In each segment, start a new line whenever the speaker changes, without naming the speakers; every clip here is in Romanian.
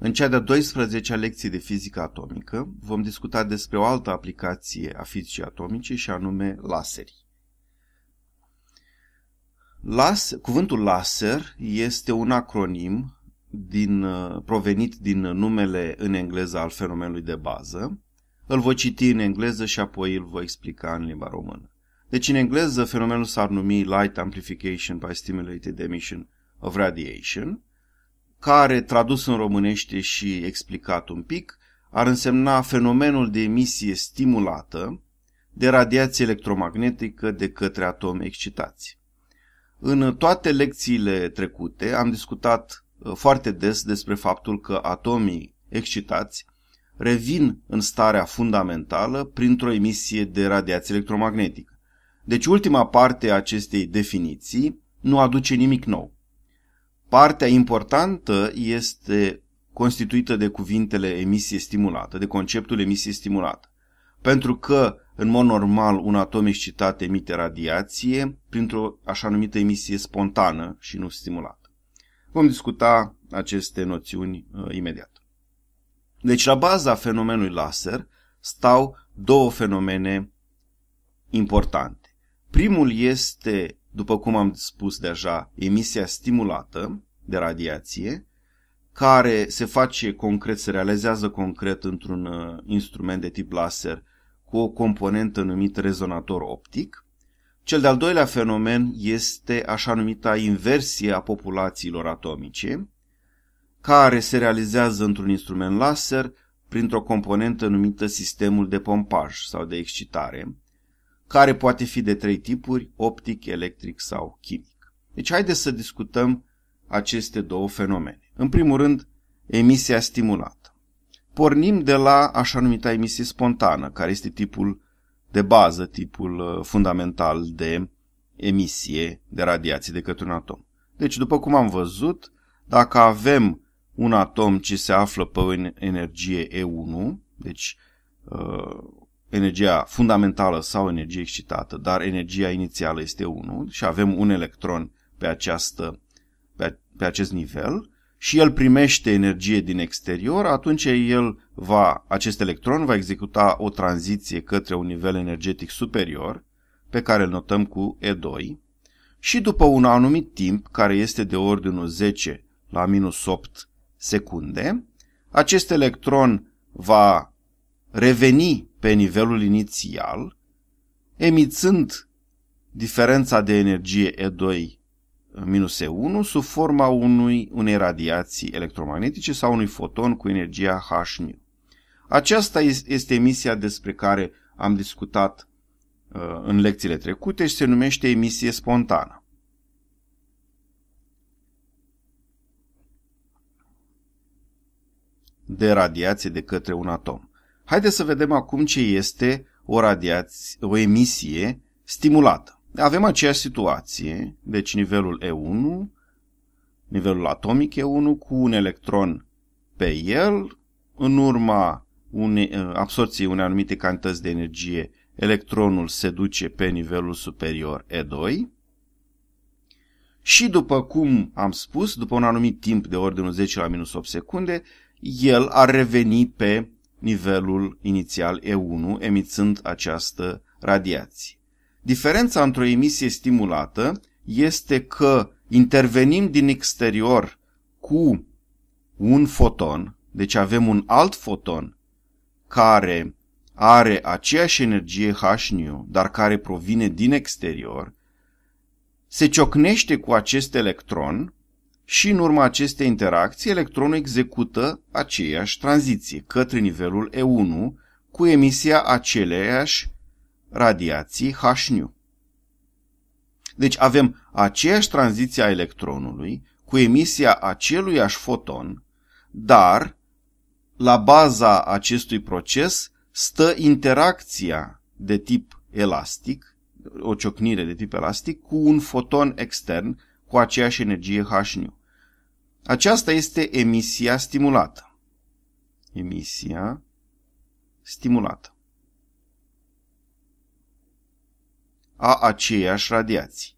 În cea de-a 12-a lecție de fizică atomică vom discuta despre o altă aplicație a fizicii atomice și anume laserii. Las, cuvântul laser este un acronim din, provenit din numele în engleză al fenomenului de bază. Îl voi citi în engleză și apoi îl voi explica în limba română. Deci în engleză fenomenul s-ar numi Light Amplification by Stimulated Emission of Radiation – care, tradus în românește și explicat un pic, ar însemna fenomenul de emisie stimulată de radiație electromagnetică de către atomi excitați. În toate lecțiile trecute am discutat uh, foarte des despre faptul că atomii excitați revin în starea fundamentală printr-o emisie de radiație electromagnetică. Deci ultima parte a acestei definiții nu aduce nimic nou. Partea importantă este constituită de cuvintele emisie stimulată, de conceptul emisie stimulată. Pentru că, în mod normal, un atom excitat emite radiație printr-o așa numită emisie spontană și nu stimulată. Vom discuta aceste noțiuni uh, imediat. Deci, la baza fenomenului laser stau două fenomene importante. Primul este după cum am spus deja, emisia stimulată de radiație, care se face concret, se realizează concret într-un uh, instrument de tip laser cu o componentă numită rezonator optic. Cel de-al doilea fenomen este așa numita inversie a populațiilor atomice, care se realizează într-un instrument laser printr-o componentă numită sistemul de pompaj sau de excitare, care poate fi de trei tipuri, optic, electric sau chimic. Deci haideți să discutăm aceste două fenomene. În primul rând, emisia stimulată. Pornim de la așa numita emisie spontană, care este tipul de bază, tipul uh, fundamental de emisie de radiații de către un atom. Deci, după cum am văzut, dacă avem un atom ce se află pe o energie E1, deci uh, energia fundamentală sau energie excitată, dar energia inițială este 1 și avem un electron pe, această, pe, pe acest nivel și el primește energie din exterior, atunci el va, acest electron va executa o tranziție către un nivel energetic superior, pe care îl notăm cu E2, și după un anumit timp, care este de ordinul 10 la minus 8 secunde, acest electron va reveni pe nivelul inițial, emițând diferența de energie E2 minus E1 sub forma unui, unei radiații electromagnetice sau unui foton cu energia H nu. Aceasta este emisia despre care am discutat uh, în lecțiile trecute și se numește emisie spontană. de radiație de către un atom. Haideți să vedem acum ce este o, radiație, o emisie stimulată. Avem aceeași situație, deci nivelul E1, nivelul atomic E1 cu un electron pe el, în urma une, ă, absorției unei anumite cantități de energie, electronul se duce pe nivelul superior E2 și după cum am spus, după un anumit timp de ordinul 10 la minus 8 secunde, el ar reveni pe nivelul inițial E1, emițând această radiație. Diferența într-o emisie stimulată este că intervenim din exterior cu un foton, deci avem un alt foton care are aceeași energie Hν, dar care provine din exterior, se ciocnește cu acest electron și în urma acestei interacții electronul execută aceeași tranziție către nivelul E1 cu emisia aceleiași radiații Hν. Deci avem aceeași tranziție a electronului cu emisia aceluiași foton, dar la baza acestui proces stă interacția de tip elastic, o ciocnire de tip elastic, cu un foton extern cu aceeași energie Hν. Aceasta este emisia stimulată. Emisia stimulată. A aceeași radiații.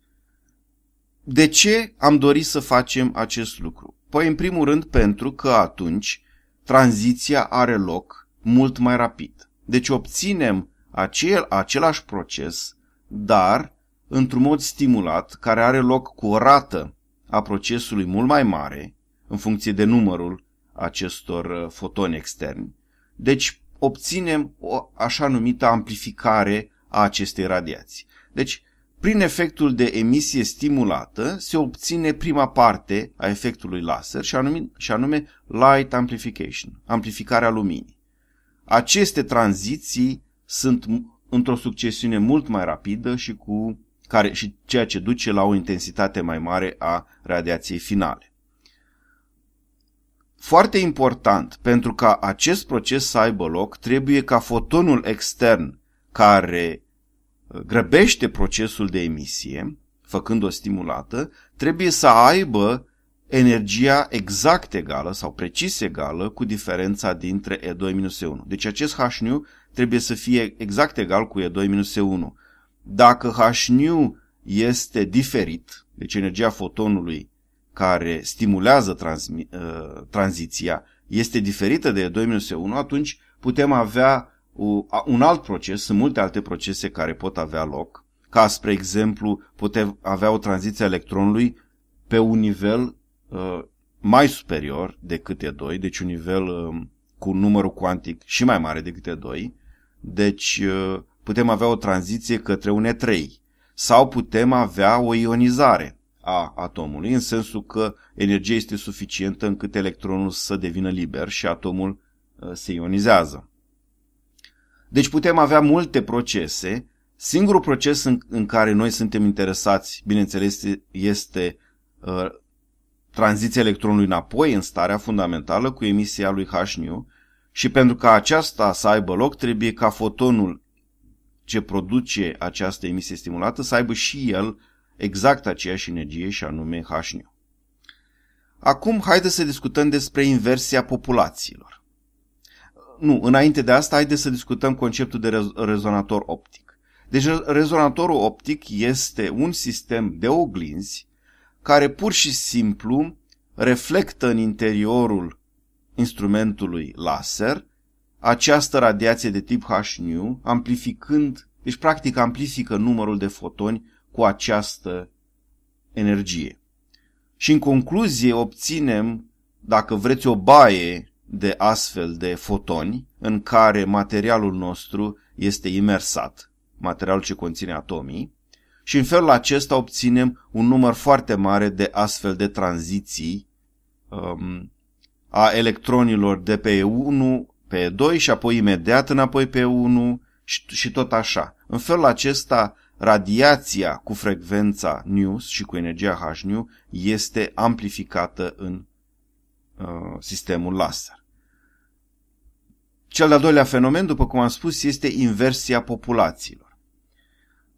De ce am dorit să facem acest lucru? Păi, în primul rând, pentru că atunci tranziția are loc mult mai rapid. Deci obținem acel, același proces, dar într-un mod stimulat, care are loc cu o rată a procesului mult mai mare, în funcție de numărul acestor uh, fotoni externi. Deci obținem o așa numită amplificare a acestei radiații. Deci, prin efectul de emisie stimulată se obține prima parte a efectului laser și anume, și anume light amplification, amplificarea luminii. Aceste tranziții sunt într-o succesiune mult mai rapidă și cu care, și ceea ce duce la o intensitate mai mare a radiației finale. Foarte important, pentru ca acest proces să aibă loc, trebuie ca fotonul extern care uh, grăbește procesul de emisie, făcând o stimulată, trebuie să aibă energia exact egală sau precis egală cu diferența dintre E2-E1. Deci acest Hnu trebuie să fie exact egal cu E2-E1. Dacă Hnu este diferit, deci energia fotonului care stimulează transmi, uh, tranziția este diferită de 2-1, atunci putem avea un alt proces, sunt multe alte procese care pot avea loc, ca spre exemplu putem avea o tranziție electronului pe un nivel uh, mai superior decât E2, deci un nivel uh, cu numărul cuantic și mai mare decât E2, deci uh, putem avea o tranziție către un E3 sau putem avea o ionizare a atomului, în sensul că energia este suficientă încât electronul să devină liber și atomul uh, se ionizează. Deci putem avea multe procese. Singurul proces în, în care noi suntem interesați, bineînțeles, este, uh, tranziția electronului înapoi în starea fundamentală cu emisia lui Hν și pentru ca aceasta să aibă loc, trebuie ca fotonul ce produce această emisie stimulată să aibă și el exact aceeași energie și anume Hnu. Acum haideți să discutăm despre inversia populațiilor. Nu, înainte de asta haideți să discutăm conceptul de rezonator optic. Deci rezonatorul optic este un sistem de oglinzi care pur și simplu reflectă în interiorul instrumentului laser această radiație de tip Hnu, amplificând, deci practic amplifică numărul de fotoni cu această energie. Și în concluzie obținem, dacă vreți, o baie de astfel de fotoni în care materialul nostru este imersat, materialul ce conține atomii, și în felul acesta obținem un număr foarte mare de astfel de tranziții um, a electronilor de pe 1 pe 2 și apoi imediat înapoi pe 1 și, și tot așa. În felul acesta radiația cu frecvența news și cu energia HNU este amplificată în uh, sistemul laser. Cel de-al doilea fenomen, după cum am spus, este inversia populațiilor.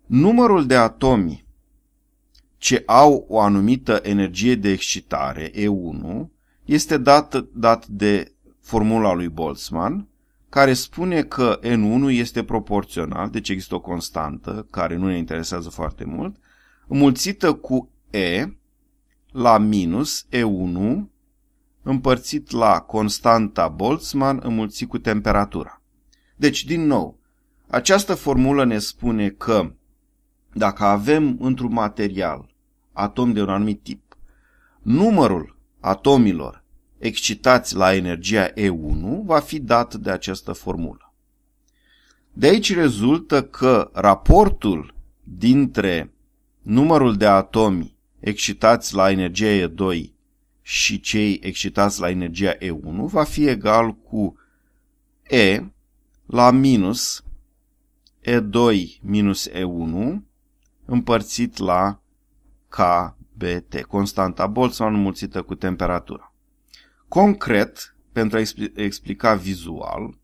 Numărul de atomi ce au o anumită energie de excitare, E1, este dat, dat de formula lui Boltzmann, care spune că N1 este proporțional, deci există o constantă care nu ne interesează foarte mult, mulțită cu E la minus E1 împărțit la constanta Boltzmann înmulțit cu temperatura. Deci, din nou, această formulă ne spune că dacă avem într-un material atom de un anumit tip, numărul atomilor excitați la energia E1 va fi dat de această formulă. De aici rezultă că raportul dintre numărul de atomi excitați la energia E2 și cei excitați la energia E1 va fi egal cu E la minus E2 minus E1 împărțit la KBT, constanta Boltzmann înmulțită cu temperatura. Concret, pentru a explica vizual,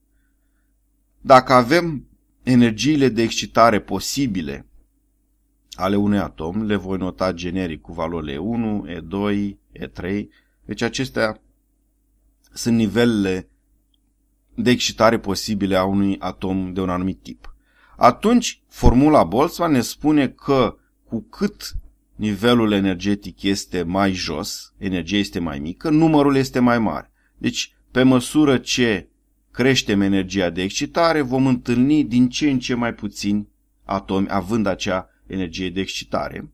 dacă avem energiile de excitare posibile ale unui atom, le voi nota generic cu valorile E1, E2, E3, deci acestea sunt nivelele de excitare posibile a unui atom de un anumit tip. Atunci, formula Boltzmann ne spune că cu cât nivelul energetic este mai jos, energia este mai mică, numărul este mai mare. Deci, pe măsură ce creștem energia de excitare, vom întâlni din ce în ce mai puțini atomi având acea energie de excitare,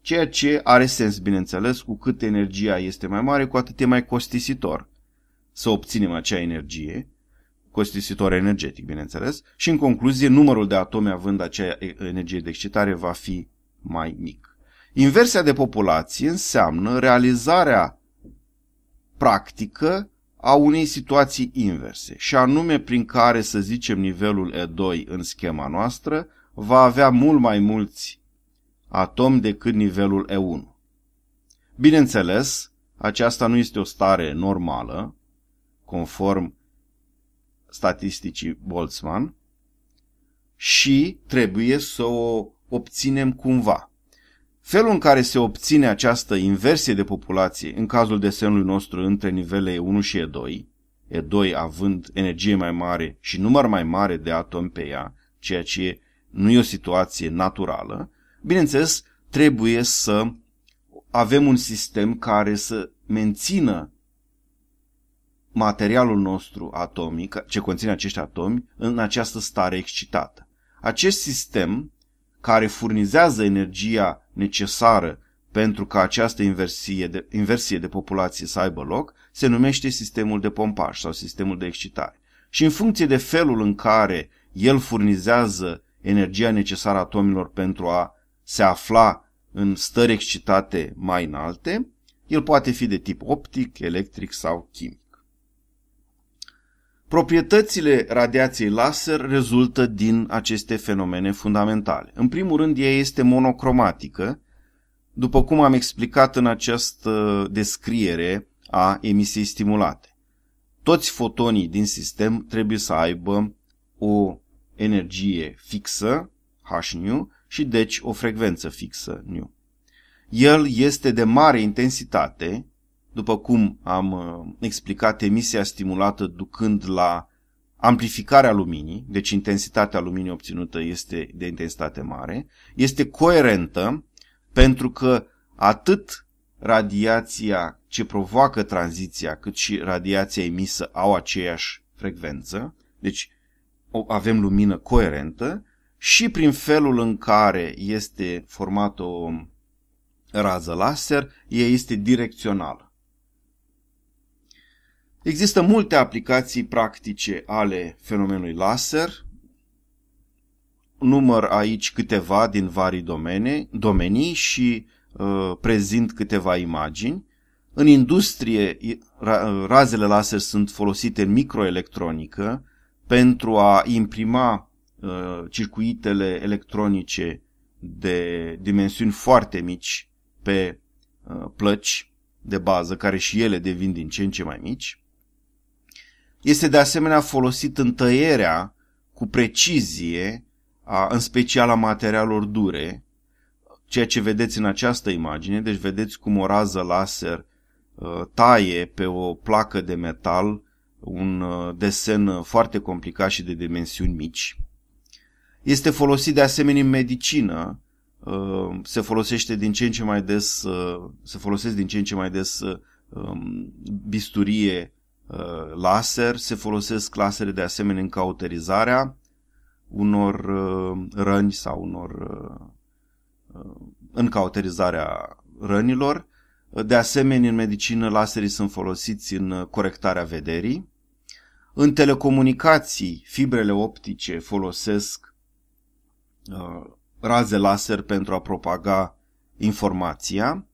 ceea ce are sens, bineînțeles, cu cât energia este mai mare, cu atât e mai costisitor să obținem acea energie, costisitor energetic, bineînțeles, și în concluzie numărul de atomi având acea energie de excitare va fi mai mic. Inversia de populație înseamnă realizarea practică a unei situații inverse, și anume prin care, să zicem, nivelul E2 în schema noastră va avea mult mai mulți atomi decât nivelul E1. Bineînțeles, aceasta nu este o stare normală, conform statisticii Boltzmann, și trebuie să o obținem cumva. Felul în care se obține această inversie de populație în cazul desenului nostru între nivele E1 și E2, E2 având energie mai mare și număr mai mare de atomi pe ea, ceea ce nu e o situație naturală, bineînțeles, trebuie să avem un sistem care să mențină materialul nostru atomic, ce conține acești atomi, în această stare excitată. Acest sistem care furnizează energia necesară pentru ca această inversie de, inversie de populație să aibă loc, se numește sistemul de pompaj sau sistemul de excitare. Și în funcție de felul în care el furnizează energia necesară atomilor pentru a se afla în stări excitate mai înalte, el poate fi de tip optic, electric sau chimic. Proprietățile radiației laser rezultă din aceste fenomene fundamentale. În primul rând, ea este monocromatică, după cum am explicat în această descriere a emisiei stimulate. Toți fotonii din sistem trebuie să aibă o energie fixă, Hν, și deci o frecvență fixă, nu. El este de mare intensitate, după cum am uh, explicat, emisia stimulată ducând la amplificarea luminii, deci intensitatea luminii obținută este de intensitate mare, este coerentă pentru că atât radiația ce provoacă tranziția, cât și radiația emisă au aceeași frecvență, deci avem lumină coerentă și prin felul în care este format o rază laser, ea este direcțională. Există multe aplicații practice ale fenomenului laser. Număr aici câteva din vari domene, domenii și uh, prezint câteva imagini. În industrie, uh, razele laser sunt folosite în microelectronică pentru a imprima uh, circuitele electronice de dimensiuni foarte mici pe uh, plăci de bază, care și ele devin din ce în ce mai mici. Este de asemenea folosit în tăierea cu precizie, a, în special a materialelor dure, ceea ce vedeți în această imagine, deci vedeți cum o rază laser ă, taie pe o placă de metal un ă, desen foarte complicat și de dimensiuni mici. Este folosit de asemenea în medicină, ă, se folosește din ce în ce mai des, se folosesc din ce în ce mai des bisturie Uh, laser, se folosesc lasere de asemenea în cauterizarea unor uh, răni sau unor uh, în cauterizarea rănilor. De asemenea, în medicină, laserii sunt folosiți în corectarea vederii. În telecomunicații, fibrele optice folosesc raze laser pentru a propaga informația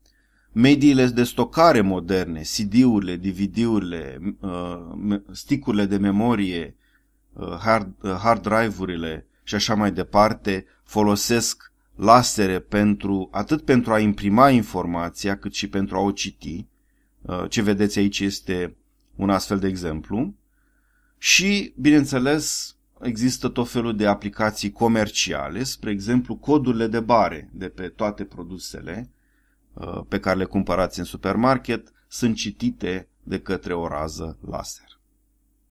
mediile de stocare moderne, CD-urile, DVD-urile, uh, sticurile de memorie, uh, hard, uh, hard drive-urile și așa mai departe, folosesc lasere pentru, atât pentru a imprima informația, cât și pentru a o citi. Ce vedeți aici este un astfel de exemplu. Și, bineînțeles, există tot felul de aplicații comerciale, spre exemplu codurile de bare de pe toate produsele, pe care le cumpărați în supermarket sunt citite de către o rază laser.